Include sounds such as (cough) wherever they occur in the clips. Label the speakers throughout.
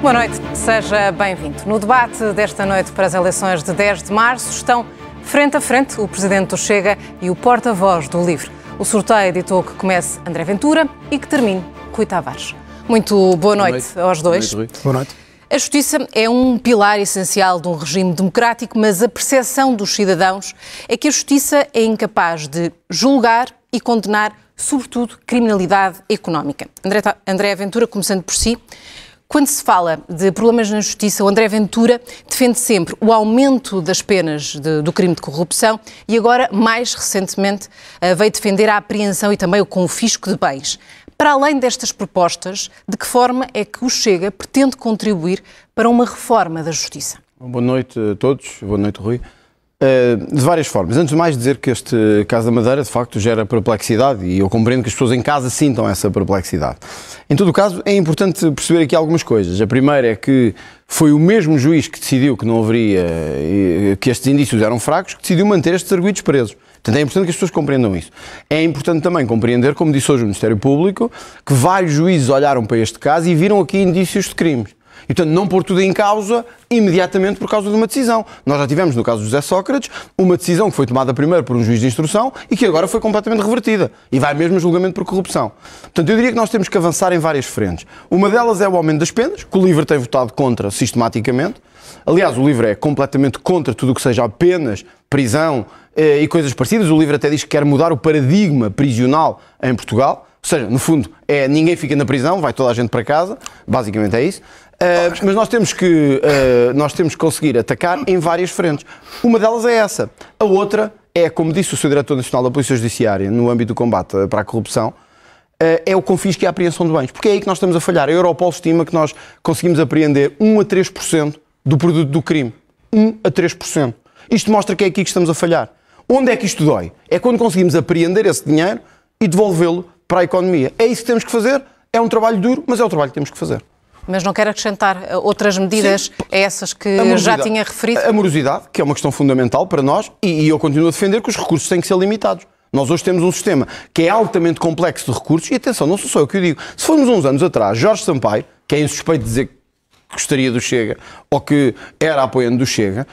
Speaker 1: Boa noite, seja bem-vindo. No debate desta noite para as eleições de 10 de março estão frente a frente o presidente do Chega e o porta-voz do Livre. O sorteio editou que comece André Ventura e que termine Rui Tavares. Muito boa, boa noite, aos dois. Boa noite, boa noite. A justiça é um pilar essencial de um regime democrático, mas a percepção dos cidadãos é que a justiça é incapaz de julgar e condenar, sobretudo, criminalidade económica. André, André Ventura, começando por si, quando se fala de problemas na justiça, o André Ventura defende sempre o aumento das penas de, do crime de corrupção e agora, mais recentemente, eh, veio defender a apreensão e também o confisco de bens. Para além destas propostas, de que forma é que o Chega pretende contribuir para uma reforma da justiça?
Speaker 2: Boa noite a todos, boa noite, Rui. Eh, de várias formas. Antes de mais, dizer que este caso da Madeira, de facto, gera perplexidade e eu compreendo que as pessoas em casa sintam essa perplexidade. Em todo o caso, é importante perceber aqui algumas coisas. A primeira é que foi o mesmo juiz que decidiu que não haveria, eh, que estes indícios eram fracos, que decidiu manter estes arguidos presos. Portanto, é importante que as pessoas compreendam isso. É importante também compreender, como disse hoje o Ministério Público, que vários juízes olharam para este caso e viram aqui indícios de crimes. E, portanto, não pôr tudo em causa imediatamente por causa de uma decisão. Nós já tivemos, no caso do José Sócrates, uma decisão que foi tomada primeiro por um juiz de instrução e que agora foi completamente revertida e vai mesmo a julgamento por corrupção. Portanto, eu diria que nós temos que avançar em várias frentes. Uma delas é o aumento das penas, que o LIVRE tem votado contra sistematicamente. Aliás, o LIVRE é completamente contra tudo o que seja penas, prisão eh, e coisas parecidas. O LIVRE até diz que quer mudar o paradigma prisional em Portugal. Ou seja, no fundo, é ninguém fica na prisão, vai toda a gente para casa, basicamente é isso. Ah, mas nós temos, que, uh, nós temos que conseguir atacar em várias frentes. Uma delas é essa. A outra é, como disse o Sr. Diretor Nacional da Polícia Judiciária, no âmbito do combate para a corrupção, ah, é o confisco e a apreensão de bens. Porque é aí que nós estamos a falhar. A Europol estima que nós conseguimos apreender 1 a 3% do produto do crime. 1 a 3%. Isto mostra que é aqui que estamos a falhar. Onde é que isto dói? É quando conseguimos apreender esse dinheiro e devolvê-lo para a economia. É isso que temos que fazer. É um trabalho duro, mas é o trabalho que temos que fazer.
Speaker 1: Mas não quer acrescentar eh, outras medidas Sim, a essas que já tinha referido? A
Speaker 2: morosidade, que é uma questão fundamental para nós, e eu continuo a defender que os recursos têm que ser limitados. Nós hoje temos um sistema que é altamente complexo de recursos, e atenção, não sou só eu que o digo. Se formos uns anos atrás, Jorge Sampaio, que é insuspeito de dizer que gostaria do Chega ou que era apoiante do Chega,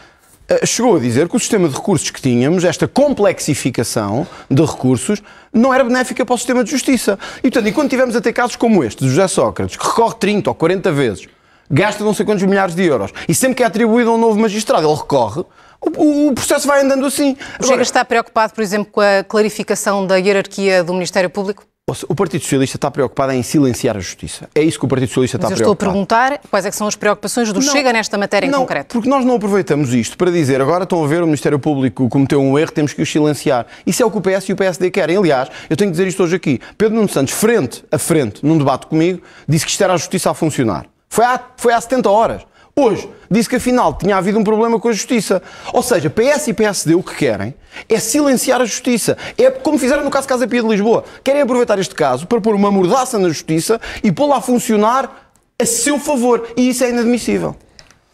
Speaker 2: eh, chegou a dizer que o sistema de recursos que tínhamos, esta complexificação de recursos, não era benéfica para o sistema de justiça. E, portanto, e quando tivemos a ter casos como este, de José Sócrates, que recorre 30 ou 40 vezes, gasta não sei quantos milhares de euros, e sempre que é atribuído a um novo magistrado, ele
Speaker 1: recorre, o, processo vai andando assim. O Chega está preocupado, por exemplo, com a clarificação da hierarquia do Ministério Público?
Speaker 2: O Partido Socialista está preocupado em silenciar a justiça. É isso que o Partido Socialista Mas está preocupado. Mas
Speaker 1: eu estou a perguntar quais é são as preocupações do não, Chega nesta matéria não, em
Speaker 2: concreto. Porque nós não aproveitamos isto para dizer agora estão a ver o Ministério Público cometeu um erro, temos que o silenciar. Isso é o que o PS e o PSD querem. Aliás, eu tenho que dizer isto hoje aqui. Pedro Nuno Santos, frente a frente, num debate comigo, disse que isto era a justiça a funcionar. Foi há, foi há 70 horas. Hoje disse que afinal tinha havido um problema com a justiça. Ou seja, PS e PSD o que querem é silenciar a justiça. É como fizeram no caso Casa Pia de Lisboa. Querem aproveitar este caso para pôr uma mordaça na justiça e pô-la a funcionar a seu favor. E isso é inadmissível.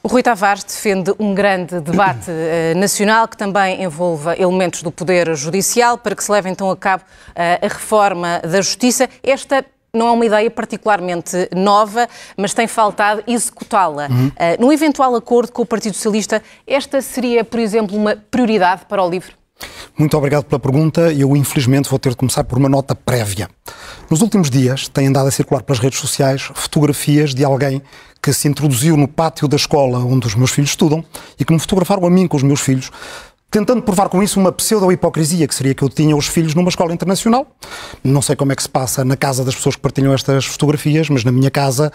Speaker 1: O Rui Tavares defende um grande debate (clears throat) eh, nacional que também envolva elementos do Poder Judicial para que se leve então a cabo eh, a reforma da Justiça. Esta não é uma ideia particularmente nova, mas tem faltado executá-la. Uhum. Uh, num eventual acordo com o Partido Socialista, esta seria, por exemplo, uma prioridade para o LIVRE?
Speaker 3: Muito obrigado pela pergunta. Eu, infelizmente, vou ter de começar por uma nota prévia. Nos últimos dias, têm andado a circular pelas redes sociais fotografias de alguém que se introduziu no pátio da escola onde os meus filhos estudam e que me fotografaram a mim com os meus filhos, tentando provar com isso uma pseudo-hipocrisia, que seria que eu tinha os filhos numa escola internacional. Não sei como é que se passa na casa das pessoas que partilham estas fotografias, mas na minha casa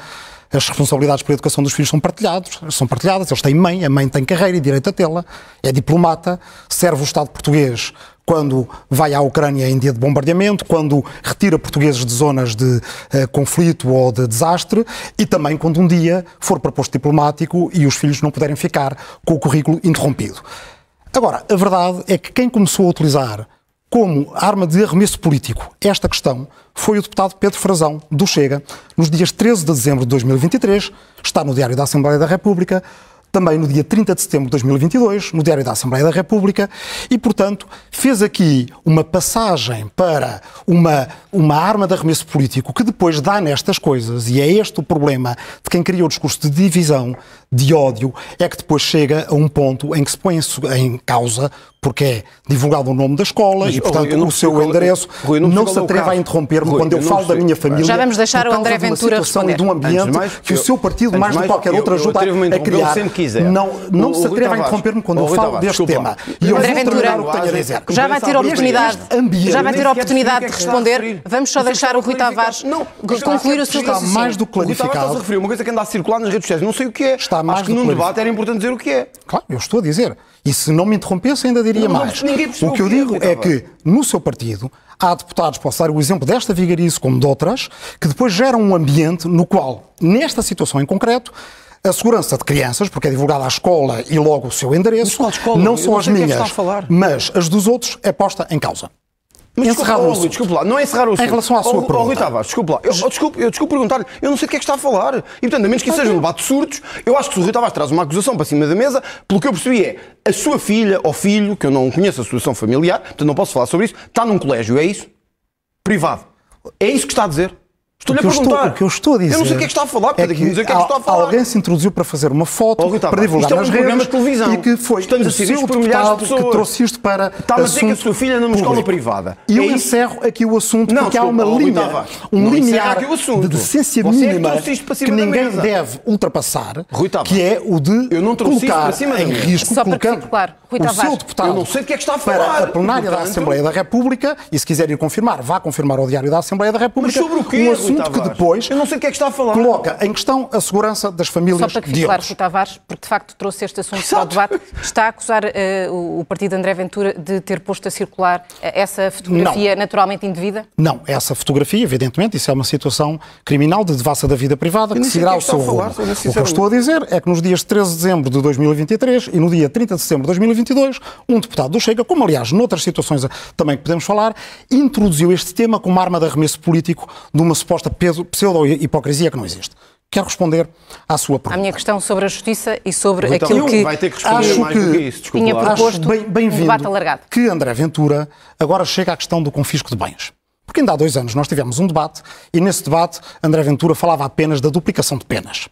Speaker 3: as responsabilidades pela educação dos filhos são partilhadas. são partilhadas, eles têm mãe, a mãe tem carreira e direito a tê-la, é diplomata, serve o Estado português quando vai à Ucrânia em dia de bombardeamento, quando retira portugueses de zonas de eh, conflito ou de desastre e também quando um dia for proposto diplomático e os filhos não puderem ficar com o currículo interrompido. Agora, a verdade é que quem começou a utilizar como arma de arremesso político esta questão foi o deputado Pedro Frazão, do Chega, nos dias 13 de dezembro de 2023, está no Diário da Assembleia da República, também no dia 30 de setembro de 2022, no Diário da Assembleia da República, e, portanto, fez aqui uma passagem para uma, uma arma de arremesso político que depois dá nestas coisas, e é este o problema de quem criou o discurso de divisão, de ódio é que depois chega a um ponto em que se põe em causa, porque é divulgado o nome da escola Mas, e, portanto, o seu é endereço. não, não se é atreva a interromper-me quando eu, eu falo da minha é família. Já vamos deixar o André Ventura responder. de um ambiente mais, que eu, o seu partido, mais do que qualquer outro, ajuda a criar. Não, não o, se atreva a interromper-me quando eu falo deste tema. E eu vou o que tenho a dizer. Já vai ter a oportunidade, já vai ter a oportunidade de
Speaker 1: responder. Vamos só deixar o Rui Tavares concluir o seu Está mais do que clarificado. Rui Tavares referiu
Speaker 2: uma coisa que anda a circular nas redes sociais. Não sei o que é. Está está mais. Acho que num debate era importante dizer o que é. Claro, eu estou a dizer.
Speaker 3: E se não me interrompesse, ainda diria não, mais. O que eu é, digo é que, no seu partido, há deputados, posso dar o exemplo desta vigarice como de outras, que depois geram um ambiente no qual, nesta situação em concreto, a segurança de crianças, porque é divulgada à escola e logo o seu endereço,
Speaker 2: escola, não são as é minhas,
Speaker 3: mas as dos outros é posta em causa. Mas encerrar desculpa, o assunto.
Speaker 2: lá, não é encerrar o assunto. Em relação à sua o, pergunta. Rui Tavares, desculpa lá. Eu, desculpo eu desculpe perguntar-lhe, eu não sei o que é que está a falar. E, portanto, a menos que isso seja um debate de surtos, eu acho que se o Rui Tavares traz uma acusação para cima da mesa, pelo que eu percebi é, a sua filha ou filho, que eu não conheço a situação familiar, portanto não posso falar sobre isso, está num colégio, é isso? Privado. É isso que está a dizer? Estou-lhe a perguntar. Estou, o que eu estou a dizer. Eu não sei o que é que está a falar, é porque é que, o que a falar.
Speaker 3: Alguém se introduziu para fazer uma foto, oh, para divulgar isto é um nas de televisão. E que foi Estamos o a ser por milhares de pessoas. que trouxe isto para. Estava a dizer que a sua filha anda é numa escola privada. E é eu encerro aqui o assunto, não, porque desculpa, há uma linha, um não de decência Você mínima é que, que ninguém deve ultrapassar, que é o de colocar em risco, colocando
Speaker 1: o seu deputado. não sei o é que está a falar. Para a plenária da Assembleia
Speaker 3: da República, e se quiser ir confirmar, vá confirmar ao Diário da Assembleia da República. Mas sobre o quê? assunto que depois. Eu não sei o que é que está a falar. Coloca em questão a segurança das famílias Só para que
Speaker 1: Tavares, porque de facto trouxe este assunto Exato. para o debate, está a acusar uh, o partido André Ventura de ter posto a circular eh, essa fotografia não. naturalmente indevida?
Speaker 3: Não, essa fotografia, evidentemente, isso é uma situação criminal de devassa da vida privada que seguirá o é seu rumo. O que eu estou a dizer é que nos dias 13 de dezembro de 2023 e no dia 30 de dezembro de 2022, um deputado do Chega, como aliás noutras situações também que podemos falar, introduziu este tema como arma de arremesso político de uma suposta suposta pseudo-hipocrisia que não existe. Quero responder à sua
Speaker 1: pergunta. A minha questão sobre a justiça e sobre então, aquilo que. Vai ter que responder acho mais que, que Tinha proposto bem, bem um debate alargado.
Speaker 3: Que André Ventura agora chega à questão do confisco de bens. Porque ainda há dois anos nós tivemos um debate e nesse debate André Ventura falava apenas da duplicação de penas.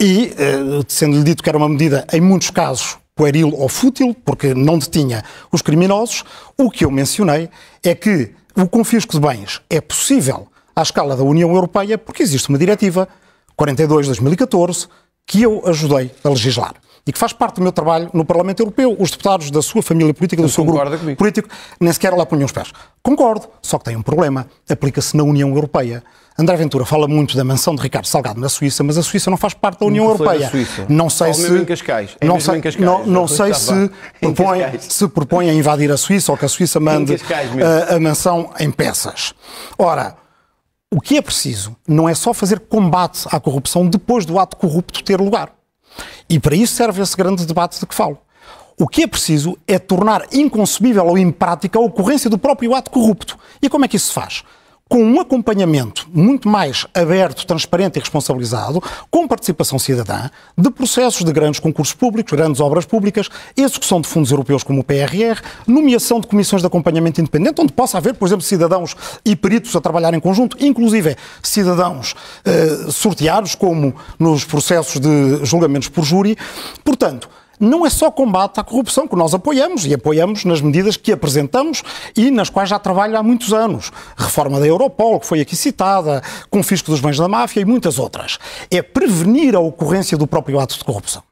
Speaker 3: E, eh, sendo-lhe dito que era uma medida, em muitos casos, pueril ou fútil, porque não detinha os criminosos, o que eu mencionei é que o confisco de bens é possível à escala da União Europeia, porque existe uma diretiva 42 de 2014 que eu ajudei a legislar e que faz parte do meu trabalho no Parlamento Europeu. Os deputados da sua família política, do então seu grupo comigo. político, nem sequer lá punham os pés. Concordo, só que tem um problema. Aplica-se na União Europeia. André Ventura fala muito da mansão de Ricardo Salgado na Suíça, mas a Suíça não faz parte da União Nunca Europeia. Não sei se em Cascais. É não sei, em Cascais. Não, não sei se propõe, se propõe a invadir a Suíça ou que a Suíça mande a, eh, a mansão em peças. Ora, o que é preciso não é só fazer combate à corrupção depois do ato corrupto ter lugar. E para isso serve esse grande debate de que falo. O que é preciso é tornar inconcebível ou imprática a ocorrência do próprio ato corrupto. E como é que isso se faz? com um acompanhamento muito mais aberto, transparente e responsabilizado, com participação cidadã, de processos de grandes concursos públicos, grandes obras públicas, execução de fundos europeus como o PRR, nomeação de comissões de acompanhamento independente, onde possa haver, por exemplo, cidadãos e peritos a trabalhar em conjunto, inclusive cidadãos eh, sorteados, como nos processos de julgamentos por júri. Portanto, não é só combate à corrupção que nós apoiamos e apoiamos nas medidas que apresentamos e nas quais já trabalho há muitos anos. Reforma da Europol, que foi aqui citada, confisco dos bens da máfia e muitas outras. É prevenir a ocorrência do próprio ato de corrupção.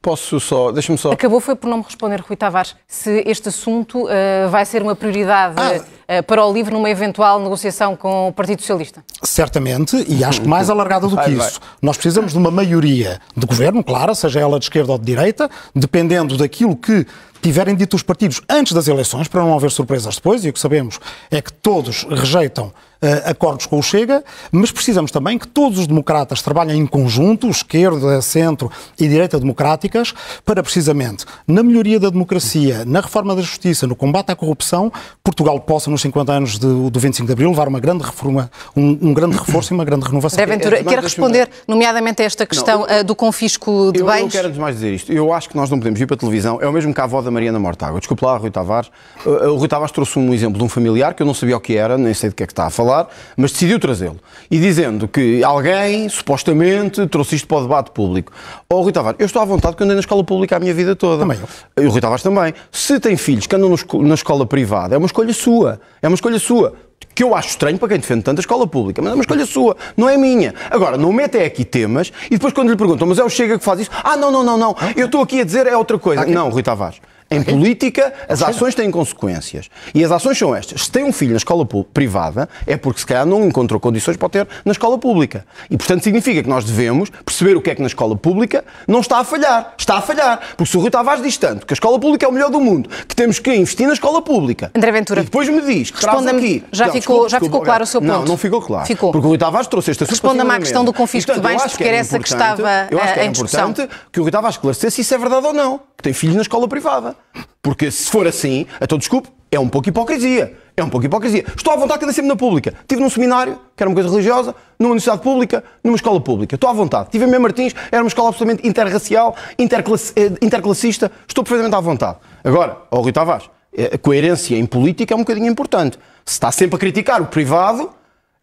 Speaker 3: Posso só, deixa-me só.
Speaker 1: Acabou foi por não me responder, Rui Tavares, se este assunto uh, vai ser uma prioridade ah, uh, para o LIVRE numa eventual negociação com o Partido Socialista.
Speaker 3: Certamente, e acho que mais alargada do que vai, isso. Vai. Nós precisamos de uma maioria de governo, claro, seja ela de esquerda ou de direita, dependendo daquilo que tiverem dito os partidos antes das eleições, para não haver surpresas depois, e o que sabemos é que todos rejeitam eh, acordos com o Chega, mas precisamos também que todos os democratas trabalhem em conjunto, esquerda, centro e direita democráticas, para precisamente na melhoria da democracia, na reforma da justiça, no combate à corrupção, Portugal possa, nos 50 anos de, do 25 de Abril, levar uma grande reforma, um, um grande reforço e uma grande renovação. Ventura, quero responder,
Speaker 1: nomeadamente, a esta questão não, eu, eh, do confisco de eu, bens? Eu quero, antes
Speaker 2: mais, dizer isto. Eu acho que nós não podemos ir para a televisão. É o mesmo que a avó da Mariana Mortágua. Desculpe lá, Rui Tavares. O eh, Rui Tavares trouxe um exemplo de um familiar que eu não sabia o que era, nem sei de que é que está a falar falar, mas decidiu trazê-lo. E dizendo que alguém, supostamente, trouxe isto para o debate público. Oh, Rui Tavares, eu estou à vontade que andei na escola pública a minha vida toda. Também eu. E o Rui Tavares também. Se tem filhos que andam na escola privada, é uma escolha sua. É uma escolha sua que eu acho estranho para quem defende tanto a escola pública, mas é uma escolha sua, não é minha. Agora, não metem é aqui temas e depois quando lhe perguntam, mas é o Chega que faz isso, ah, não, não, não, não, eu estou aqui a dizer é outra coisa. Não, Rui Tavares. Em é? política, as ações têm consequências. E as ações são estas. Se tem um filho na escola privada, é porque se calhar não encontrou condições para o ter na escola pública. E, portanto, significa que nós devemos perceber o que é que na escola pública não está a falhar. Está a falhar. Porque se o Rui Tavares diz tanto que a escola pública é o melhor do mundo, que temos que investir na escola pública. André Ventura. E depois me diz que responda aqui. Já, não, ficou, desculpa, já ficou claro o seu ponto? Não, não ficou claro. Ficou. Porque o Rui Tavares trouxe esta Responda-me à questão do confisco de bens, porque era essa que é estava eu acho que é eh, em importante que o Rui Tavares esclarecesse se isso é verdade ou não. Que tem filhos na escola privada. Porque se for assim, então desculpe, é um pouco hipocrisia. É um pouco hipocrisia. Estou à vontade cada sempre na pública. Estive num seminário, que era uma coisa religiosa, numa universidade pública, numa escola pública. Estou à vontade. Estive em Mem Martins, era uma escola absolutamente interracial, interclass, eh, interclassista. Estou perfeitamente à vontade. Agora, ao Rui Tavares, eh, a coerência em política é um bocadinho importante. Se está sempre a criticar o privado,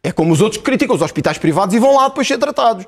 Speaker 2: é como os outros que criticam os hospitais privados e vão lá depois ser tratados.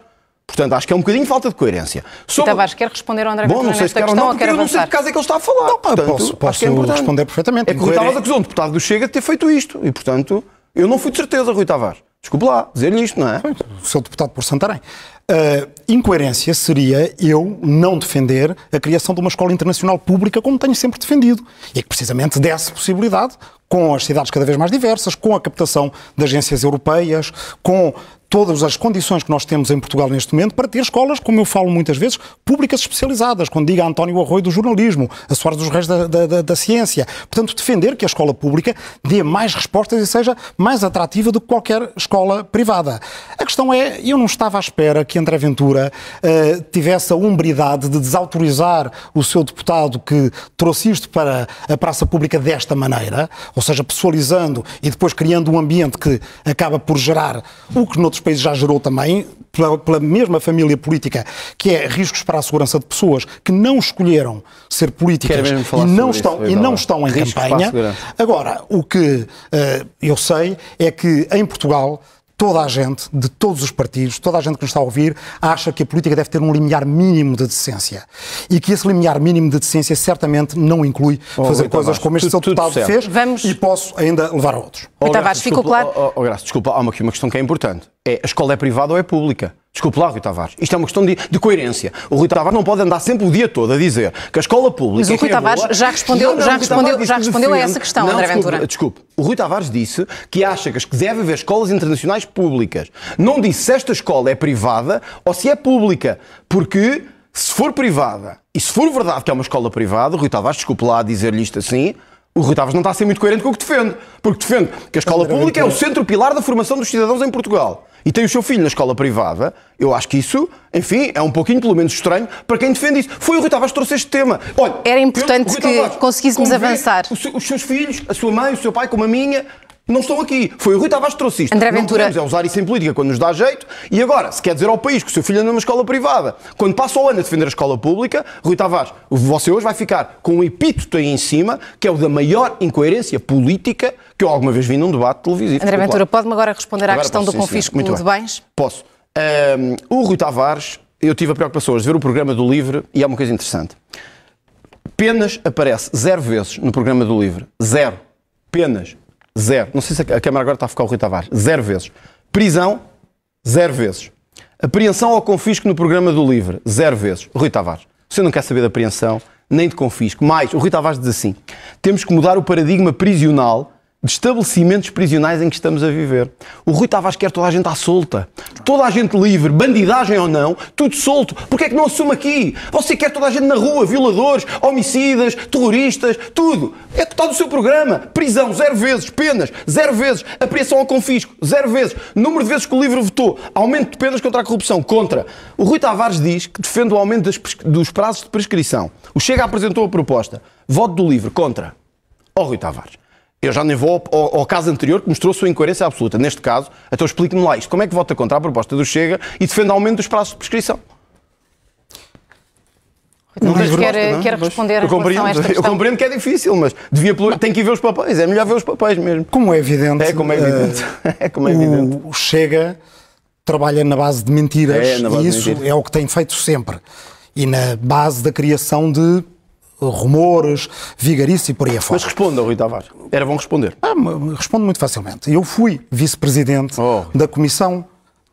Speaker 2: Portanto, acho que é um bocadinho falta de coerência. Sobre...
Speaker 1: Tavares, quer responder ao André Bom, não sei se que ou não, porque eu não sei de caso
Speaker 2: é que ele está a falar. Não, portanto, posso é posso é responder perfeitamente. É que Rui Tavares acusou um deputado do Chega de ter feito isto. E, portanto, eu não fui de certeza, Rui Tavares. Desculpe lá, dizer-lhe isto, não é? Sou deputado por Santarém. Uh,
Speaker 3: incoerência seria eu não defender a criação de uma escola internacional pública como tenho sempre defendido. E é que precisamente desse possibilidade, com as cidades cada vez mais diversas, com a captação de agências europeias, com todas as condições que nós temos em Portugal neste momento para ter escolas, como eu falo muitas vezes, públicas especializadas, quando diga António Arroio do jornalismo, a Soares dos Reis da, da, da, ciência. Portanto, defender que a escola pública dê mais respostas e seja mais atrativa do que qualquer escola privada. A questão é, eu não estava à espera que André Ventura uh, tivesse a umbridade de desautorizar o seu deputado que trouxe isto para a praça pública desta maneira, ou seja, pessoalizando e depois criando um ambiente que acaba por gerar o que noutros noutros países já gerou também, pela, pela, mesma família política, que é riscos para a segurança de pessoas que não escolheram ser políticas e não, estão, isso, e não estão em riscos campanha. Agora, o que uh, eu sei é que em Portugal toda a gente, de todos os partidos, toda a gente que nos está a ouvir, acha que a política deve ter um limiar mínimo de decência. E que esse limiar mínimo de decência certamente não inclui oh, fazer coisas Tavares, como este seu deputado fez Vamos... e posso ainda levar a outros. Então oh, Tavares, ficou
Speaker 2: claro? Oh, oh, oh, Graça, desculpa, há uma, uma questão que é importante. É, a escola é privada ou é pública? Desculpe lá, Rui Tavares. Isto é uma questão de, de, coerência. O Rui Tavares não pode andar sempre o dia todo a dizer que a escola pública. Mas o é Rui Tavares já respondeu, já respondeu, já respondeu a essa questão, não, André desculpe, Ventura. Desculpe. O Rui Tavares disse que acha que deve haver escolas internacionais públicas. Não disse se esta escola é privada ou se é pública. Porque se for privada e se for verdade que é uma escola privada, o Rui Tavares, desculpe lá dizer-lhe isto assim, o Rui Tavares não está a ser muito coerente com o que defende, porque defende que a escola pública é o centro pilar da formação dos cidadãos em Portugal e tem o seu filho na escola privada. Eu acho que isso, enfim, é um pouquinho, pelo menos, estranho para quem defende isso. Foi o Rui Tavares que trouxe este tema. Olha, Era importante eu, que conseguíssemos avançar. Os seus filhos, a sua mãe, o seu pai, como a minha, não estão aqui. Foi o Rui Tavares que trouxe isto. André Ventura. Não podemos é usar isso em política quando nos dá jeito. E agora, se quer dizer ao país que o seu filho anda numa escola privada, quando passa o ano a defender a escola pública, Rui Tavares, você hoje vai ficar com um epíteto aí em cima, que é o da maior incoerência política que eu alguma vez vi num debate televisivo. André Ventura, pode-me
Speaker 1: agora responder agora à questão posso, do confisco de bens?
Speaker 2: Posso. Um, o Rui Tavares, eu tive a preocupação hoje de ver o programa do Livre e há uma coisa interessante. Penas aparece zero vezes no programa do Livre. Zero. Penas zero. Não sei se a Câmara agora está a focar o Rui Tavares. Zero vezes. Prisão, zero vezes. Apreensão ao confisco no programa do LIVRE, zero vezes. Rui Tavares, você não quer saber de apreensão nem de confisco. Mais, o Rui Tavares diz assim, temos que mudar o paradigma prisional de estabelecimentos prisionais em que estamos a viver. O Rui Tavares quer toda a gente à solta, toda a gente livre, bandidagem ou não, tudo solto. Porquê é que não assume aqui? Você quer toda a gente na rua, violadores, homicidas, terroristas, tudo. É que está no seu programa. Prisão, zero vezes, penas, zero vezes, apreensão ao confisco, zero vezes, número de vezes que o livro votou, aumento de penas contra a corrupção, contra. O Rui Tavares diz que defende o aumento das, dos prazos de prescrição. O Chega apresentou a proposta. Voto do livro, contra. Ó oh, Rui Tavares eu já nem vou ao, ao, caso anterior que mostrou sua incoerência absoluta. Neste caso, então explique-me lá isto. Como é que vota contra a proposta do Chega e defende aumento dos prazos de prescrição?
Speaker 1: Não é? mas quer, gosta, quer responder eu compreendo, Eu compreendo
Speaker 2: que é difícil, mas devia, tem que ir ver os papéis. É melhor ver os papéis mesmo. Como é evidente. É como é evidente. Uh,
Speaker 3: (laughs) é como é evidente. O Chega trabalha na base de mentiras é, base e isso é o que tem feito sempre. E na base da criação de rumores, vigarice e por aí afora. Mas
Speaker 2: responda, Rui Tavares. Era bom responder.
Speaker 3: Ah, respondo muito facilmente. Eu fui vice-presidente oh. da Comissão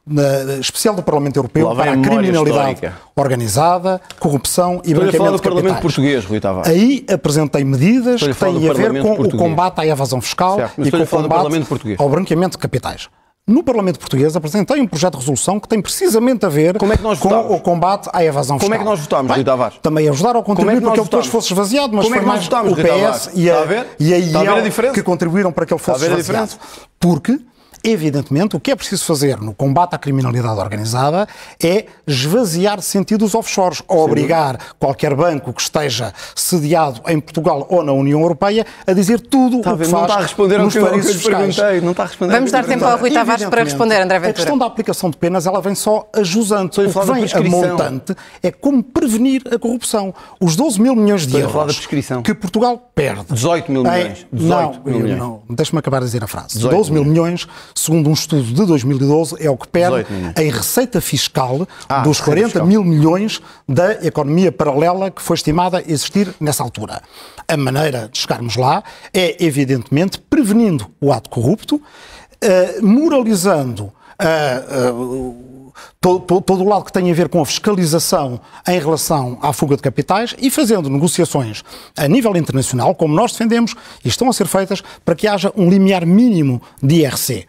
Speaker 3: na, especial do Parlamento Europeu para a criminalidade histórica. organizada, corrupção e Estou falar do Parlamento
Speaker 2: Português, Rui Tavares.
Speaker 3: Aí apresentei medidas que têm a ver com português. o combate à evasão fiscal certo, e com o combate ao branqueamento de capitais no Parlamento Português apresentei um projeto de resolução que tem precisamente a ver é com o combate à evasão fiscal. Como
Speaker 2: é que nós votámos, Rui Tavares?
Speaker 3: Também ajudar ao contribuir é para que ele depois fosse esvaziado, mas Como é foi é mais votámos, o PS e a,
Speaker 2: a, a IEL
Speaker 3: que contribuíram para que ele fosse esvaziado. Porque Evidentemente, o que é preciso fazer no combate à criminalidade organizada é esvaziar sentidos offshores, ou Sim. obrigar qualquer banco que esteja sediado em Portugal ou na União Europeia a dizer tudo está o tá que faz não está a responder nos paraísos fiscais. Não está a responder Vamos dar tempo ao Rui Tavares para responder, André Ventura. A questão da aplicação de penas, ela vem só ajusante. O que vem a montante é como prevenir a corrupção. Os 12 mil milhões de euros que Portugal
Speaker 2: perde. 18 mil milhões. 18 não, mil milhões. Não,
Speaker 3: deixa-me acabar de dizer a frase. 12 mil milhões segundo um estudo de 2012, é o que perde em receita fiscal ah, dos 40 fiscal. mil milhões da economia paralela que foi estimada existir nessa altura. A maneira de chegarmos lá é, evidentemente, prevenindo o ato corrupto, eh, moralizando uh, todo, todo o lado que tem a ver com a fiscalização em relação à fuga de capitais e fazendo negociações a nível internacional, como nós defendemos, e estão a ser feitas, para que haja um limiar mínimo de IRC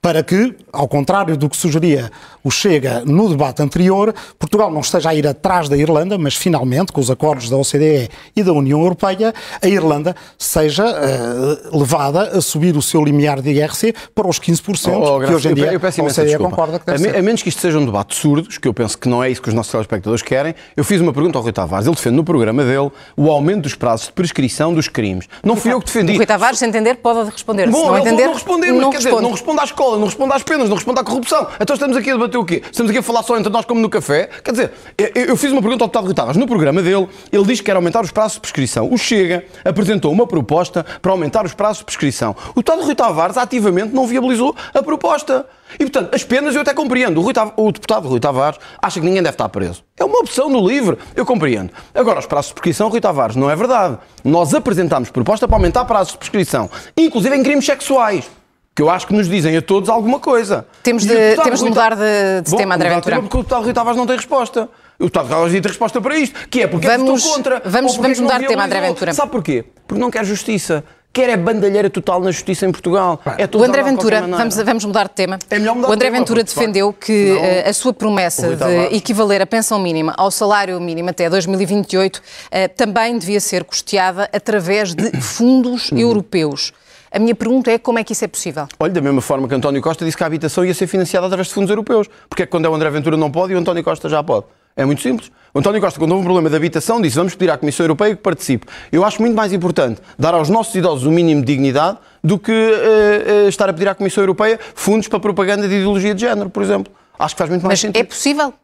Speaker 3: para que, ao contrário do que sugeria o Chega no debate anterior, Portugal não esteja a ir atrás da Irlanda, mas finalmente, com os acordos da OCDE e da União Europeia, a Irlanda seja uh, levada a subir o seu limiar de IRC para os 15%, oh, oh, que hoje em dia eu, peço a OCDE desculpa. concorda que deve a, a
Speaker 2: menos que isto seja um debate surdo, que eu penso que não é isso que os nossos telespectadores querem, eu fiz uma pergunta ao Rui Tavares, ele defende no programa dele o aumento dos prazos de prescrição dos crimes. Não fui eu que
Speaker 1: defendi. O Rui Tavares, se entender, pode responder. Bom, se não entender, não responder, não, mas, responde. dizer, não
Speaker 2: responde às não responde às penas, não responde à corrupção. Então estamos aqui a debater o quê? Estamos aqui a falar só entre nós como no café? Quer dizer, eu, eu fiz uma pergunta ao deputado Rui Tavares. No programa dele, ele diz que quer aumentar os prazos de prescrição. O Chega apresentou uma proposta para aumentar os prazos de prescrição. O deputado Rui Tavares ativamente não viabilizou a proposta. E, portanto, as penas eu até compreendo. O, Rui Tavares, o deputado Rui Tavares acha que ninguém deve estar preso. É uma opção no livre, eu compreendo. Agora, os prazos de prescrição, Rui Tavares, não é verdade. Nós apresentámos proposta para aumentar prazos de prescrição, inclusive em crimes sexuais que eu acho que nos dizem a todos alguma coisa. Temos de, de mudar
Speaker 1: de, de bom, tema, André Ventura. Porque o deputado Rui Tavares não tem
Speaker 2: resposta. O deputado Rui tem resposta para isto, que é porque é vamos, estou contra. Vamos, é vamos mudar de tema, André Ventura. Sabe porquê? Porque não quer justiça. Quer é bandalheira total na justiça em Portugal. É o André Ventura, vamos, vamos
Speaker 1: mudar de tema. É mudar o André de Ventura defendeu que eh, a sua promessa de equivaler a pensão mínima ao salário mínimo até 2028 eh, também devia ser custeada através de fundos uhum. europeus. A minha pergunta é como é que isso é possível?
Speaker 2: Olha, da mesma forma que António Costa disse que a habitação ia ser financiada através de fundos europeus. Porque é que quando é o André Ventura não pode e o António Costa já pode? É muito simples. O António Costa, quando houve um problema de habitação, disse vamos pedir à Comissão Europeia que participe. Eu acho muito mais importante dar aos nossos idosos o mínimo de dignidade do que uh, uh, estar a pedir à Comissão Europeia fundos para propaganda de ideologia de género, por exemplo. Acho que faz muito mais Mas sentido. é possível?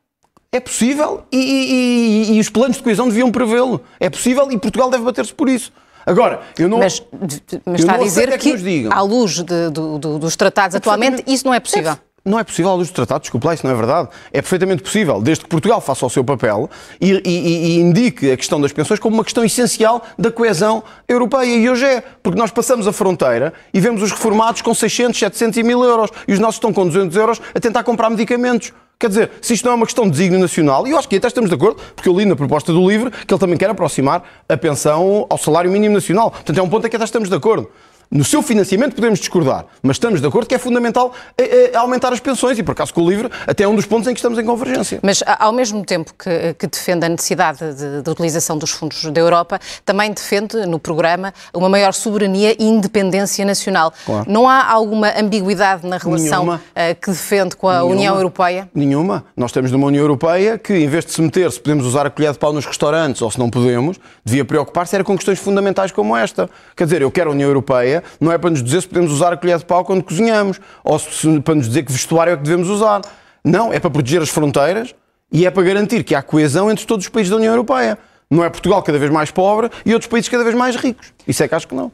Speaker 2: É possível e, e, e, e os planos de coesão deviam prevê-lo. É possível e Portugal deve bater-se por isso. Agora, eu não. Mas,
Speaker 1: mas está não a dizer é que, que à luz de, do, do, dos tratados atualmente, isso não é possível.
Speaker 2: Não é possível à luz do tratado, desculpe lá, isso não é verdade. É perfeitamente possível, desde que Portugal faça o seu papel e, e, e indique a questão das pensões como uma questão essencial da coesão europeia. E hoje é, porque nós passamos a fronteira e vemos os reformados com 600, 700 e 1000 euros e os nossos estão com 200 euros a tentar comprar medicamentos. Quer dizer, se isto não é uma questão de desígnio nacional, e eu acho que até estamos de acordo, porque eu li na proposta do LIVRE que ele também quer aproximar a pensão ao salário mínimo nacional. Portanto, é um ponto em que até estamos de acordo. No seu financiamento podemos discordar, mas estamos de acordo que é fundamental eh, eh, aumentar as pensões e, por acaso, com o LIVRE, até é um dos pontos em que estamos em convergência.
Speaker 1: Mas, ao mesmo tempo que, que defende a necessidade de, de utilização dos fundos da Europa, também defende no programa uma maior soberania e independência nacional. Claro. Não há alguma ambiguidade na relação Nenhuma. Eh, que defende com a Nenhuma. União Europeia?
Speaker 2: Nenhuma. Nós temos numa União Europeia que, em vez de se meter se podemos usar a colher de pau nos restaurantes ou se não podemos, devia preocupar-se era com questões fundamentais como esta. Quer dizer, eu quero a União Europeia ideia não é para nos dizer se podemos usar a colher de pau quando cozinhamos, ou se, para nos dizer que vestuário é que devemos usar. Não, é para proteger as fronteiras e é para garantir que há coesão entre todos os países da União Europeia. Não é Portugal cada vez mais pobre e outros países cada vez mais ricos. Isso é que acho que não.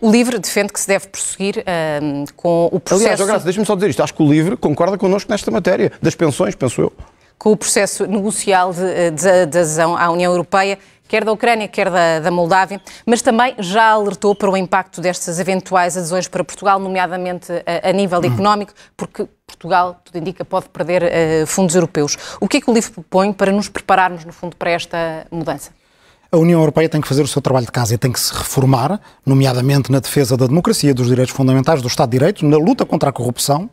Speaker 1: O LIVRE defende que se deve prosseguir um, com o processo... Aliás, Graça,
Speaker 2: deixa-me só dizer isto. Acho que o LIVRE concorda connosco nesta matéria, das pensões, penso eu.
Speaker 1: Com o processo negocial de, de, eh, de adesão à União Europeia quer da Ucrânia, quer da, da, Moldávia, mas também já alertou para o impacto destas eventuais adesões para Portugal, nomeadamente a, eh, a nível económico, porque Portugal, tudo indica, pode perder uh, fundos europeus. O que é que o livro propõe para nos prepararmos, no fundo, para esta mudança?
Speaker 3: A União Europeia tem que fazer o seu trabalho de casa e tem que se reformar, nomeadamente na defesa da democracia, dos direitos fundamentais, do Estado de Direito, na luta contra a corrupção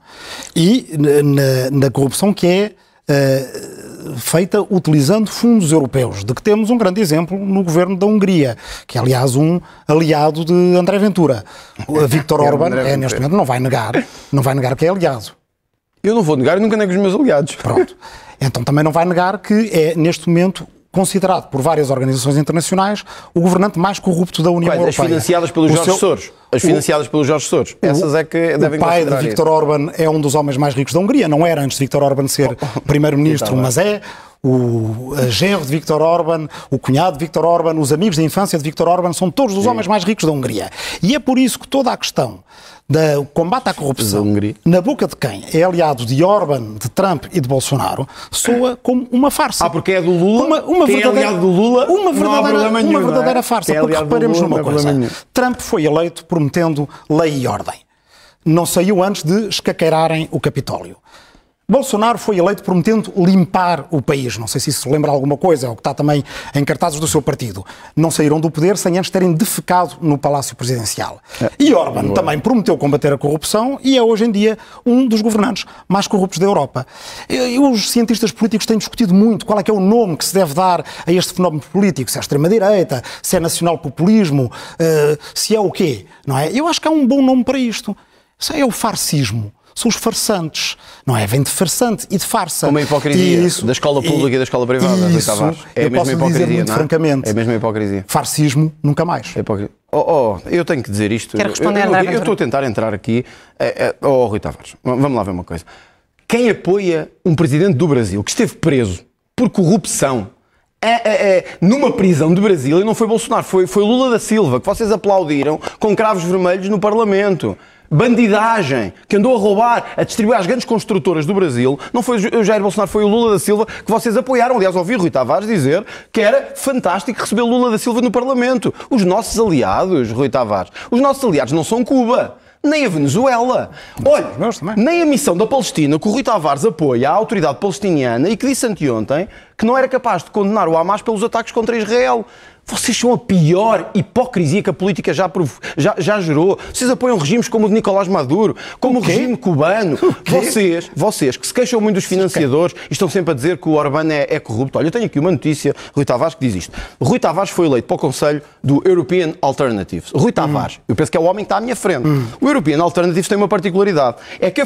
Speaker 3: e na, na corrupção que é eh, feita utilizando fundos europeus, de que temos um grande exemplo no governo da Hungria, que é, aliás, um aliado de André Ventura. Eh, Victor (laughs) é Orban é, neste momento, não vai negar, não vai negar que é aliado. Eu não vou negar, eu nunca nego os meus aliados. Pronto. Então também não vai negar que é, neste momento, considerado por várias organizações internacionais o governante mais corrupto da
Speaker 2: União Quais? Europeia. As financiadas pelos Jorge seu... Soros. As financiadas o... pelo Jorge Soros. Essas é que devem O pai de Viktor
Speaker 3: Orban é um dos homens mais ricos da Hungria. Não era antes de Viktor Orban ser (laughs) primeiro-ministro, então é. mas é o genro de Viktor Orban, o cunhado de Viktor Orban, os amigos de infância de Viktor Orban, são todos os homens mais ricos da Hungria. E é por isso que toda a questão do combate à corrupção, na boca de quem é aliado de Orban, de Trump e de Bolsonaro, soa como uma farsa. Ah, porque é do Lula? Uma, uma quem é aliado do Lula? Uma verdadeira, nenhum, uma é? verdadeira é? farsa. É porque reparemos Lula, numa coisa: nenhum. Trump foi eleito prometendo lei e ordem. Não saiu antes de escaqueirarem o Capitólio. Bolsonaro foi eleito prometendo limpar o país. Não sei se isso lembra alguma coisa, é o que está também em cartazes do seu partido. Não saíram do poder sem antes terem defecado no Palácio Presidencial. É. E Orban também prometeu combater a corrupção e é hoje em dia um dos governantes mais corruptos da Europa. E os cientistas políticos têm discutido muito qual é que é o nome que se deve dar a este fenómeno político, se é extrema-direita, se é nacional-populismo, eh, se é o quê, não é? Eu acho que há um bom nome para isto. Isso é o farcismo são os farsantes, não é? Vem de farsante e de farsa. Como a hipocrisia isso, da escola pública e, e da escola privada, isso, É a mesma hipocrisia, muito não? É? francamente. É a mesma hipocrisia. Farcismo,
Speaker 2: nunca mais. É hipocrisia. Oh, oh, eu tenho que dizer isto. Quero responder, eu, eu, eu estou a tentar entrar aqui. Eh, eh, oh, Rui Tavares, vamos lá ver uma coisa. Quem apoia um presidente do Brasil que esteve preso por corrupção é, é, é. numa prisão de Brasília, não foi Bolsonaro, foi, foi Lula da Silva, que vocês aplaudiram com cravos vermelhos no Parlamento. Bandidagem, que andou a roubar, a distribuir às grandes construtoras do Brasil, não foi o Jair Bolsonaro, foi o Lula da Silva que vocês apoiaram. Aliás, ouvi Rui Tavares dizer que era fantástico receber Lula da Silva no Parlamento. Os nossos aliados, Rui Tavares, os nossos aliados não são Cuba nem a Venezuela. Olha, nem a missão da Palestina que o Rui Tavares apoia à autoridade palestiniana e que disse anteontem que não era capaz de condenar o Hamas pelos ataques contra Israel. Vocês são a pior hipocrisia que a política já, já, já gerou. Vocês apoiam regimes como o de Nicolás Maduro, como o, o regime cubano. (laughs) O vocês, vocês que se queixam muito dos financiadores e estão sempre a dizer que o Orbán é, é, corrupto. Olha, eu tenho aqui uma notícia, Rui Tavares, que diz isto. Rui Tavares foi eleito para o Conselho do European Alternatives. Rui hum. Tavares, hum. eu penso que é o homem que está à minha frente. Hum. O European Alternatives tem uma particularidade. É que é,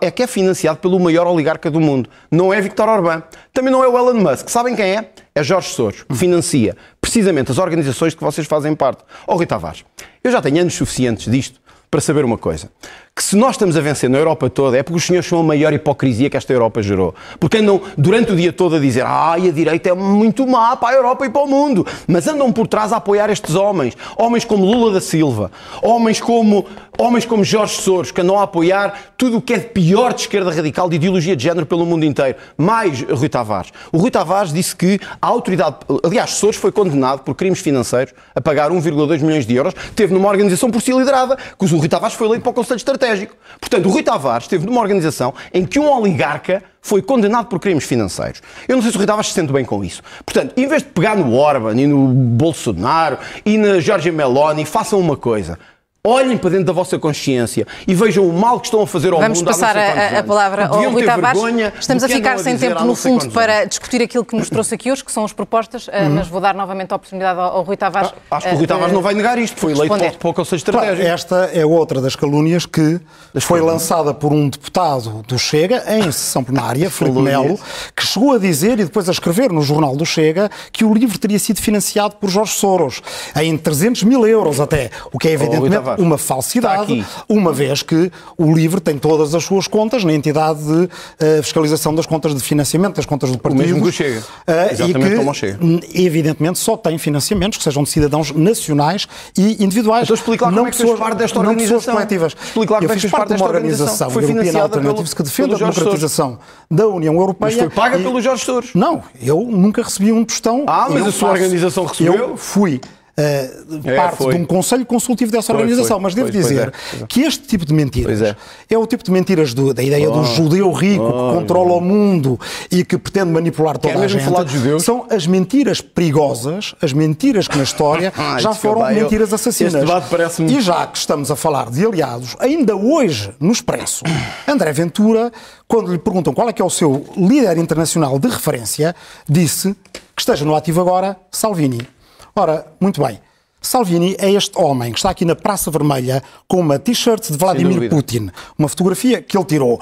Speaker 2: é que é financiado pelo maior oligarca do mundo. Não é Victor Orbán. Também não é o Elon Musk. Sabem quem é? é Jorge Soros, que financia precisamente as organizações de que vocês fazem parte. Ó oh, Rui Tavares, eu já tenho anos suficientes disto para saber uma coisa que se nós estamos a vencer na Europa toda é porque os senhores são a maior hipocrisia que esta Europa gerou. Porque andam durante o dia todo a dizer ai, a direita é muito má para a Europa e para o mundo, mas andam por trás a apoiar estes homens. Homens como Lula da Silva, homens como, homens como Jorge Soros, que andam a apoiar tudo o que é de pior de esquerda radical, de ideologia de género pelo mundo inteiro. Mais Rui Tavares. O Rui Tavares disse que a autoridade... Aliás, Soros foi condenado por crimes financeiros a pagar 1,2 milhões de euros, teve numa organização por si liderada, que o Rui Tavares foi eleito para o Conselho de Estratégia estratégico. Portanto, o Rui Tavares esteve numa organização em que um oligarca foi condenado por crimes financeiros. Eu não sei se o Rui Tavares se sente bem com isso. Portanto, em vez de pegar no Orban e no Bolsonaro e na Jorge Meloni, façam uma coisa olhem para dentro da vossa consciência e vejam o mal que estão a fazer ao Vamos mundo. Vamos passar a, a, palavra ao Rui Tavares. Estamos a ficar sem tempo, no fundo, para
Speaker 1: discutir aquilo que nos trouxe aqui hoje, que são as propostas, eh, uhum. mas vou dar novamente a oportunidade ao, ao Rui Tavares. Ah, acho que o eh, Rui Tavares não vai
Speaker 3: negar isto, foi eleito pouco, pouco ou seja estratégico. Claro, esta é outra das calúnias que das foi calúnias. lançada por um deputado do Chega, em sessão plenária, (laughs) Filipe Melo, que chegou a dizer e depois a escrever no jornal do Chega que o livro teria sido financiado por Jorge Soros, em 300 mil euros até, o que é oh, evidentemente claro. uma falsidade, uma vez que o LIVRE tem todas as suas contas na entidade de uh, fiscalização das contas de financiamento, das contas do partido. O mesmo que Chega. Uh, Exatamente que, como Chega. Evidentemente, só tem financiamentos que sejam de cidadãos nacionais e individuais. Então explica lá não é que pessoas, parte desta organização. Não pessoas coletivas. Explica lá como é que fez é parte de uma organização, organização European Alternative, que defende a democratização da União Europeia. Mas foi paga e... pelos
Speaker 2: Jorge Soros. Não,
Speaker 3: eu nunca recebi um tostão. Ah, mas a sua faço... organização recebeu? Eu fui uh, parte de um conselho consultivo dessa foi, organização. Foi, mas devo dizer é, é. que este tipo de mentiras é. o tipo de mentiras do, da ideia oh, do judeu rico oh, que controla oh. o mundo e que pretende manipular toda Quer a gente. Falar de judeus? São as mentiras perigosas, as mentiras que na história (laughs) Ai, já foram mentiras eu, assassinas. E já que estamos a falar de aliados, ainda hoje, no Expresso, (coughs) André Ventura, quando lhe perguntam qual é que é o seu líder internacional de referência, disse que esteja no ativo agora Salvini. Ora, muito bem. Salvini é este homem que está aqui na Praça Vermelha com uma t-shirt de Vladimir Putin, uma fotografia que ele tirou.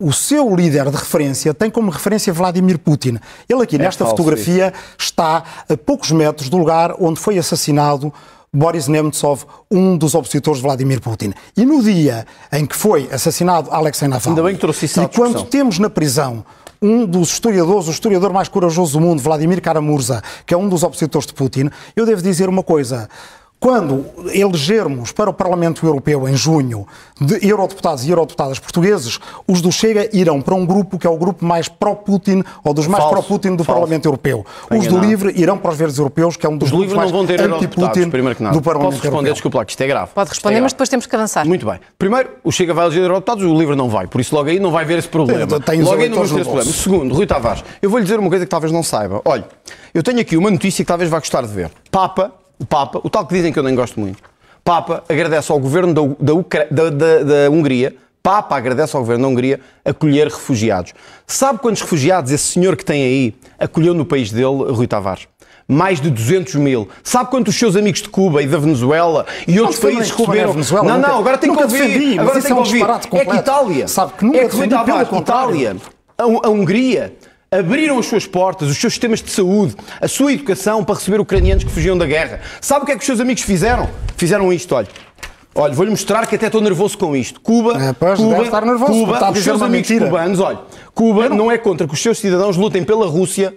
Speaker 3: O seu líder de referência tem como referência Vladimir Putin. Ele aqui é nesta falso, fotografia isso. está a poucos metros do lugar onde foi assassinado Boris Nemtsov, um dos opositores de Vladimir Putin. E no dia em que foi assassinado Alexei Navalny, Ainda bem que trouxe isso e quando temos na prisão um dos historiadores, o historiador mais corajoso do mundo, Vladimir Karamurza, que é um dos opositores de Putin, eu devo dizer uma coisa quando elegermos para o Parlamento Europeu em junho de eurodeputados e eurodeputadas portugueses, os do Chega irão para um grupo que é o grupo mais pró-Putin ou dos mais pró-Putin do falso. Parlamento Europeu. Bem os do Livre irão para os Verdes Europeus, que é um dos os grupos mais anti-Putin do Parlamento Posso responder,
Speaker 2: Europeu. desculpa, que isto é grave. Pode é responder, é mas depois temos que avançar. Muito bem. Primeiro, o Chega vai eleger eurodeputados, o Livre não vai. Por isso logo aí não vai haver esse problema. Tem, logo aí não vamos ter esse problema. Segundo, Rui Tavares, eu vou lhe dizer uma coisa que talvez não saiba. Olha, eu tenho aqui uma notícia que talvez vá gostar de ver. Papa o Papa, o tal que dizem que eu nem gosto muito, Papa agradece ao governo da, da, da, da Hungria, Papa agradece ao governo da Hungria acolher refugiados. Sabe quantos refugiados esse senhor que tem aí acolheu no país dele, Rui Tavares? mais de 200 mil. Sabe quantos seus amigos de Cuba e da Venezuela e outros é países receberam? Venezuela, não, nunca, não, agora tem que ouvir. Defendi, agora tem é que é um ouvir. É que Itália. Sabe que nunca é que defendi, Itália, a Hungria, abriram as suas portas, os seus sistemas de saúde, a sua educação para receber ucranianos que fugiam da guerra. Sabe o que é que os seus amigos fizeram? Fizeram isto, olha. Olha, vou-lhe mostrar que até estou nervoso com isto. Cuba, é, pois, Cuba, estar nervoso, Cuba, os seus amigos mentira. cubanos, olha, Cuba não... não... é contra que os seus cidadãos lutem pela Rússia.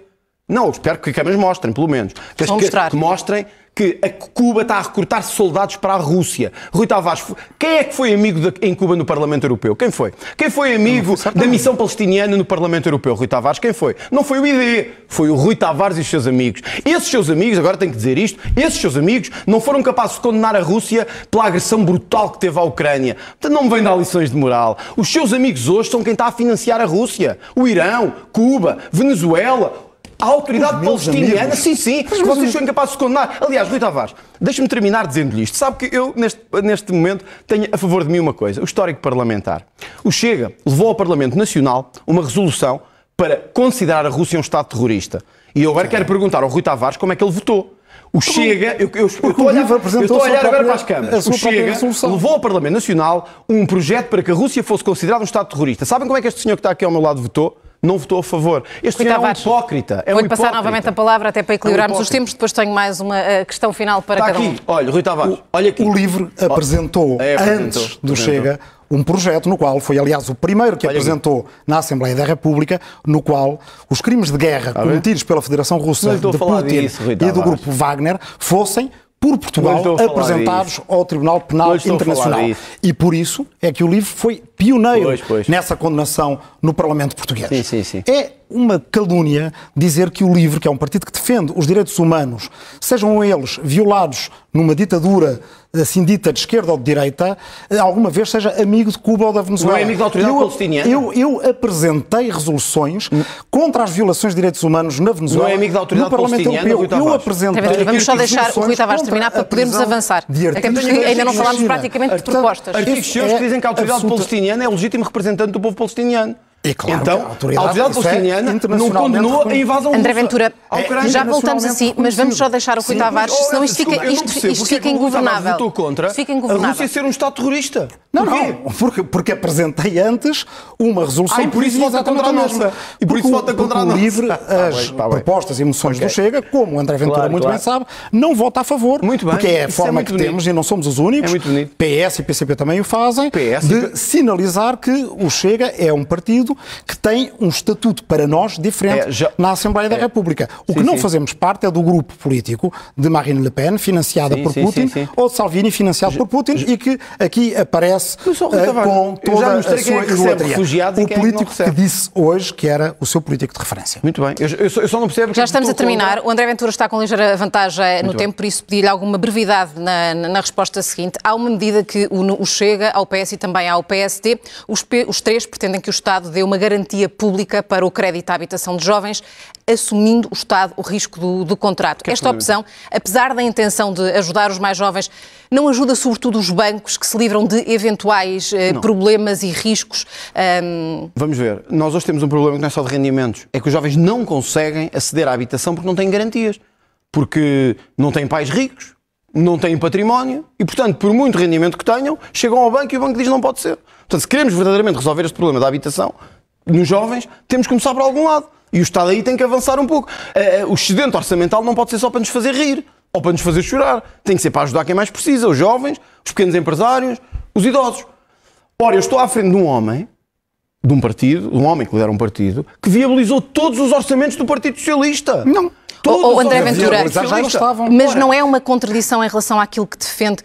Speaker 2: Não, espero que câmeras mostrem, pelo menos. Que, que, que mostrem que a Cuba está a recrutar soldados para a Rússia. Rui Tavares, quem é que foi amigo de, em Cuba no Parlamento Europeu? Quem foi? Quem foi amigo da missão palestiniana no Parlamento Europeu? Rui Tavares, quem foi? Não foi o ID, foi o Rui Tavares e os seus amigos. Esses seus amigos, agora tenho que dizer isto, esses seus amigos não foram capazes de condenar a Rússia pela agressão brutal que teve à Ucrânia. Portanto, não me vem dar lições de moral. Os seus amigos hoje são quem está a financiar a Rússia. O Irão, Cuba, Venezuela, a autoridade palestiniana, amigos. sim, sim, vocês são incapazes de condenar. Aliás, Rui Tavares, deixa-me terminar dizendo-lhe isto. Sabe que eu, neste, neste momento, tenho a favor de mim uma coisa: o histórico parlamentar. O Chega levou ao Parlamento Nacional uma resolução para considerar a Rússia um Estado terrorista. E eu agora quero perguntar ao Rui Tavares como é que ele votou. O Chega, eu, eu, eu, estou, a olhar, eu estou a olhar, agora para as câmaras. O Chega levou ao Parlamento Nacional um projeto para que a Rússia fosse considerada um Estado terrorista. Sabem como é que este senhor que está aqui ao meu lado votou? não votou a favor. Este Rui é um hipócrita. É Vou-lhe
Speaker 1: passar novamente a palavra até para equilibrarmos é um os tempos, depois tenho mais uma eh, questão final para Está cada aqui.
Speaker 2: um. Olha, Rui Tavares, o, olha
Speaker 3: aqui. O livro apresentou, é, apresentou antes do apresentou. Chega, um projeto no qual foi, aliás, o primeiro que Olha apresentou aqui. na Assembleia da República, no qual os crimes de guerra cometidos pela Federação Russa de Putin disso, e do grupo Wagner fossem por Portugal apresentados ao Tribunal Penal Internacional. E por isso é que o livro foi pioneiro pois, pois. nessa condenação no Parlamento português. Sim, sim, sim. É uma calúnia dizer que o LIVRE, que é um partido que defende os direitos humanos, sejam eles violados numa ditadura assim dita de esquerda ou de direita, alguma vez seja amigo de Cuba ou da Venezuela. Não é amigo da autoridade eu, palestiniana? Eu, eu apresentei resoluções hum. contra as violações de direitos humanos na Venezuela.
Speaker 1: Não é amigo da autoridade no Parlamento Europeu. Eu apresentei Vamos só deixar o Rui Tavares terminar para podermos avançar. Até porque ainda não falámos praticamente de propostas. Artigos é seus que dizem que a autoridade absoluta...
Speaker 2: palestiniana é o legítimo representante
Speaker 1: do povo palestiniano.
Speaker 2: É claro, então, a autoridade, é a autoridade palestiniana é não condenou a invasão André
Speaker 1: Ventura, é já voltamos a si, assim, mas vamos só deixar o Rui Tavares, oh, senão isto fica, isto, percebo, isto fica é ingovernável. Votou contra fica
Speaker 2: ingovernável. a Rússia ser um Estado terrorista. Não, não,
Speaker 3: porque, porque apresentei antes uma resolução ah, e por isso vota contra a nossa. E por isso vota contra a nossa. livre tá as tá propostas e moções do Chega, como André Ventura muito bem sabe, não vota a favor, muito bem, porque é a forma que temos e não somos os únicos. PS e PCP também o fazem, de sinalizar que o Chega é um partido que tem um estatuto para nós diferente é, já... na Assembleia da é. República. O sim, que não sim. fazemos parte é do grupo político de Marine Le Pen, financiada sim, por Putin, ou de Salvini, financiado já... por Putin, já... e que aqui aparece uh, com toda a sua é idolatria. o é político que, que, disse hoje que era o seu político de referência. Muito bem. Eu, eu, só, eu só, não percebo...
Speaker 1: Já estamos a terminar. O André Ventura está com ligeira vantagem Muito no bem. tempo, por isso pedi-lhe alguma brevidade na, na, na, resposta seguinte. Há uma medida que o, o Chega, ao PS e também ao PSD, os, os três pretendem que o Estado dê uma garantia pública para o crédito à habitação de jovens, assumindo o Estado o risco do, do contrato. Que é Esta opção, apesar da intenção de ajudar os mais jovens, não ajuda sobretudo os bancos que se livram de eventuais eh, problemas e riscos. Um... Ehm,
Speaker 2: Vamos ver, nós hoje temos um problema que não é só de rendimentos, é que os jovens não conseguem aceder à habitação porque não têm garantias, porque não têm pais ricos, não têm património e, portanto, por muito rendimento que tenham, chegam ao banco e o banco diz não pode ser. Portanto, se queremos verdadeiramente resolver este problema da habitação nos jovens, temos que começar por algum lado. E o Estado aí tem que avançar um pouco. Eh, eh, o excedente orçamental não pode ser só para nos fazer rir ou para nos fazer chorar. Tem que ser para ajudar quem mais precisa, os jovens, os pequenos empresários, os idosos. Ora, eu estou à frente de um homem, de um partido, de um homem que lidera um partido, que viabilizou todos os orçamentos do Partido Socialista. Não. Todos ou André Ventura, mas não é
Speaker 1: uma contradição em relação àquilo que defende,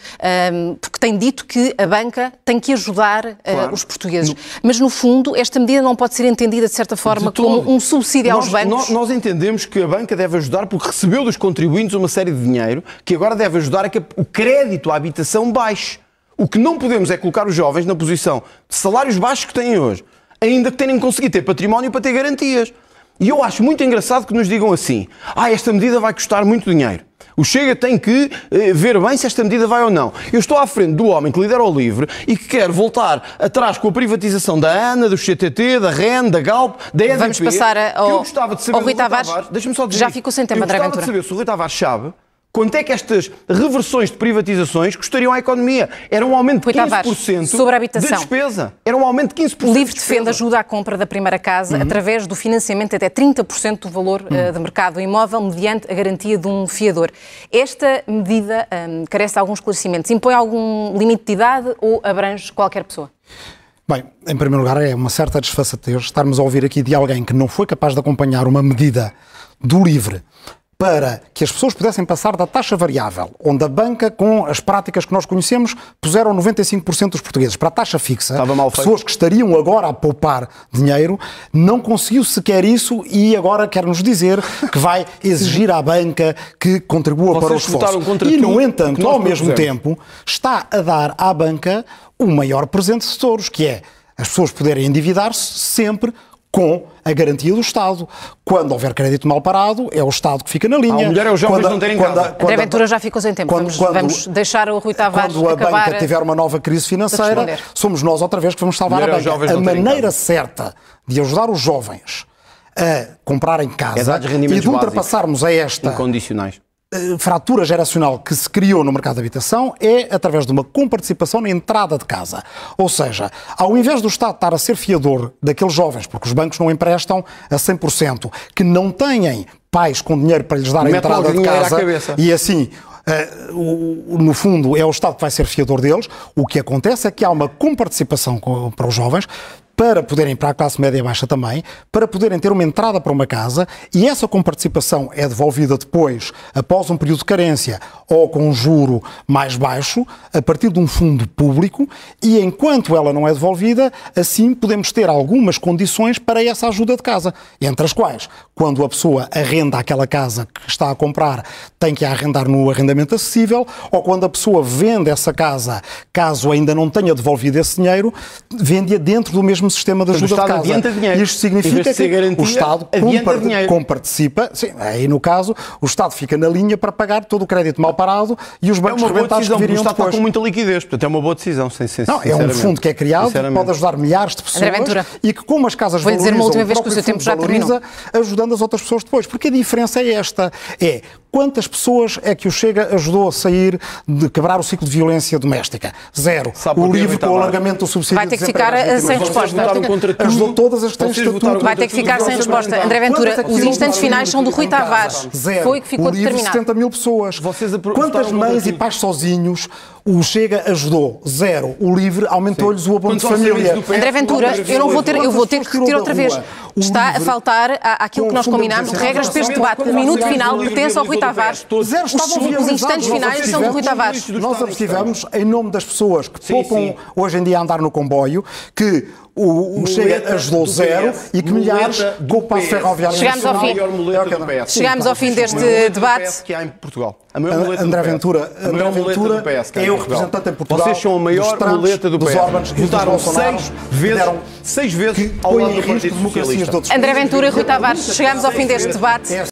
Speaker 1: porque tem dito que a banca tem que ajudar ah, claro. os portugueses. Mas, no fundo, esta medida não pode ser entendida, de certa forma, de como um subsídio nós, aos bancos. Nós,
Speaker 2: entendemos que a banca deve ajudar porque recebeu dos contribuintes uma série de dinheiro que agora deve ajudar a que o crédito à habitação baixe. O que não podemos é colocar os jovens na posição de salários baixos que têm hoje, ainda que tenham conseguido ter património para ter garantias. E eu acho muito engraçado que nos digam assim: ah, esta medida vai custar muito dinheiro. O Chega tem que eh, ver bem se esta medida vai ou não. Eu estou à frente do homem que lidera o LIVRE e que quer voltar atrás com a privatização da ANA, do CTT, da REN, da Galp, da EDP. Vamos passar ao, que eu gostava de saber ao Rui Tavares. Tavares Deixa-me só dizer. Já ficou sem tema, Eu gostava de saber se o Rui Tavares sabe Quanto é que estas reversões de privatizações custariam à economia? Era um aumento
Speaker 1: de 15% sobre a habitação. de despesa. Era um aumento de 15%. O livro defende ajuda à compra da primeira casa uhum. através do financiamento até 30% do valor eh, uhum. uh, de mercado do imóvel mediante a garantia de um fiador. Esta medida um, carece de alguns esclarecimentos. Impõe algum limite de idade ou abrange qualquer pessoa?
Speaker 3: Bem, em primeiro lugar, é uma certa desfaçatez estarmos a ouvir aqui de alguém que não foi capaz de acompanhar uma medida do LIVRE para que as pessoas pudessem passar da taxa variável, onde a banca, com as práticas que nós conhecemos, puseram 95% dos portugueses para a taxa fixa, pessoas que estariam agora a poupar dinheiro, não conseguiu sequer isso e agora quer-nos dizer que vai (laughs) exigir à banca que contribua Vocês para os esforço. E, no entanto, ao mesmo tempo, está a dar à banca o maior presente de todos, que é as pessoas poderem endividar-se sempre com a garantia do Estado. Quando houver crédito mal parado, é o Estado que fica na linha. A ah, mulher é os jovens não terem quando, casa. Quando,
Speaker 1: já ficou sem tempo. Quando, vamos, quando, vamos deixar o Rui Tavares Quando a banca tiver
Speaker 3: uma nova crise financeira, somos nós outra vez que vamos salvar a é banca. A maneira certa de ajudar os jovens a comprarem é casa é e de ultrapassarmos a esta, eh, fratura geracional que se criou no mercado de habitação é através de uma comparticipação na entrada de casa. Ou seja, ao invés do Estado estar a ser fiador daqueles jovens, porque os bancos não emprestam a 100%, que não têm pais com dinheiro para lhes dar a entrada de casa, e assim Uh, no fundo, é o Estado que vai ser fiador deles. O que acontece é que há uma comparticipação com, para os jovens para poderem, para a classe média e baixa também, para poderem ter uma entrada para uma casa e essa comparticipação é devolvida depois, após um período de carência ou com um juro mais baixo, a partir de um fundo público e enquanto ela não é devolvida, assim podemos ter algumas condições para essa ajuda de casa, entre as quais, quando a pessoa arrenda aquela casa que está a comprar, tem que a arrendar no arrendamento acessível ou quando a pessoa vende essa casa, caso ainda não tenha devolvido esse dinheiro, vende-a dentro do mesmo mesmo sistema de ajuda de casa. dinheiro. Isto significa que garantia, o Estado comparticipa, sim, aí no caso, o Estado fica na linha para pagar todo o crédito mal parado e os é bancos é rebentados que viriam o Estado está com
Speaker 2: muita liquidez, portanto é uma boa decisão, sem Não, é um fundo que é criado, que pode ajudar milhares de pessoas
Speaker 3: e que como as casas Vou valorizam, dizer uma última vez que o seu tempo já valoriza, terminou. ajudando as outras pessoas depois. Porque a diferença é esta, é Quantas pessoas é que o Chega ajudou a sair, de quebrar o ciclo de violência doméstica? Zero. Sabe o livro tá com o alargamento do subsídio Vai ter que ficar é sem resposta. Ajudou todas as três estatuto. Vai ter que ficar sem resposta. André Ventura, os instantes finais são do Rui Tavares. Zero. Foi o que ficou livro, determinado. 70 mil pessoas. Quantas mães e pais sozinhos o Chega ajudou, zero. O Livre aumentou-lhes o abono de família. André Ventura, eu não vou ter, eu vou ter que repetir outra vez. Está a
Speaker 1: faltar aquilo que nós combinámos, regras para este debate. O minuto final pertence ao Rui Tavares. Os instantes finais são do Rui Tavares. Nós
Speaker 3: observamos, em nome das pessoas que poupam hoje em dia a andar no comboio, que o, o Chega ajudou zero PS, e que milhares com o passo ferroviário Chegamos nacional. Ao fim. É
Speaker 2: okay, é Chegamos Sim, ao fim é deste debate. PS que há em Portugal. A maior André Ventura, André Ventura PS, é o representante em Portugal. Vocês são a maior Trumps, muleta do PS. Votaram seis vezes, seis vezes ao lado do Partido Socialista. André
Speaker 1: Ventura e Rui é Tavares, chegamos ao fim deste debate.